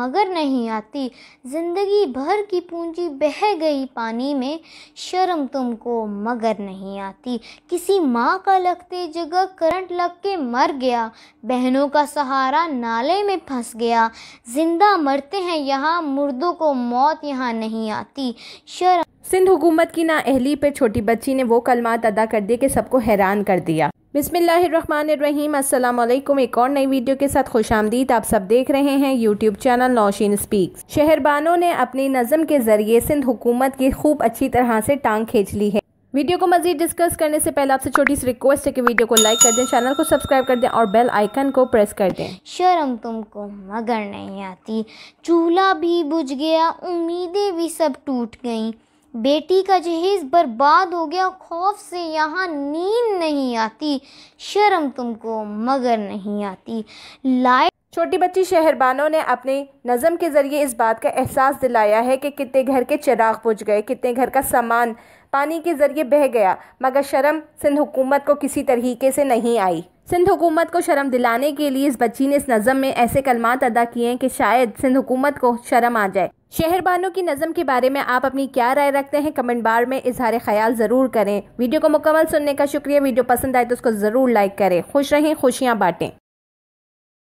मगर नहीं आती जिंदगी भर की पूंजी बह गई पानी में शर्म तुमको मगर नहीं आती किसी माँ का लगते जगह करंट लग के मर गया बहनों का सहारा नाले में फंस गया जिंदा मरते हैं यहाँ मुर्दों को मौत यहाँ नहीं आती शर्म सिंध हुकूमत की नाअहली पर छोटी बच्ची ने वो कलमात अदा कर दिए कि सबको हैरान कर दिया बिसमीम अल्लाम एक और नई वीडियो के साथ खुश आमदीद आप सब देख रहे हैं YouTube channel Naushin speaks Shahrbano ने अपनी नज़म के ज़रिए सिंध हुकूमत की खूब अच्छी तरह से टांग खींच ली है वीडियो को मजीद डिस्कस करने से पहले आपसे छोटी सी रिक्वेस्ट है कि वीडियो को लाइक कर दें चैनल को सब्सक्राइब कर दें और बेल आइकन को प्रेस कर दें शर्म तुमको मगर नहीं आती चूल्हा भी बुझ गया उम्मीदें भी सब टूट गईं बेटी का जहेज बर्बाद हो गया खौफ से यहाँ नींद नहीं आती शर्म तुमको मगर नहीं आती लाए छोटी बच्ची शहरबानों ने अपने नज़म के ज़रिए इस बात का एहसास दिलाया है कि कितने घर के चिराग बुझ गए कितने घर का सामान पानी के ज़रिए बह गया मगर शर्म सिंध हुकूमत को किसी तरीके से नहीं आई सिंध हुकूमत को शर्म दिलाने के लिए इस बच्ची ने इस नज़म में ऐसे कलमात अदा किए हैं कि शायद सिंध हुकूमत को शर्म आ जाए शहर बानों की नज़म के बारे में आप अपनी क्या राय रखते हैं कमेंट बार में इजहार ख्याल ज़रूर करें वीडियो को मुकम्मल सुनने का शुक्रिया वीडियो पसंद आए तो उसको ज़रूर लाइक करें खुश रहें खुशियाँ बांटें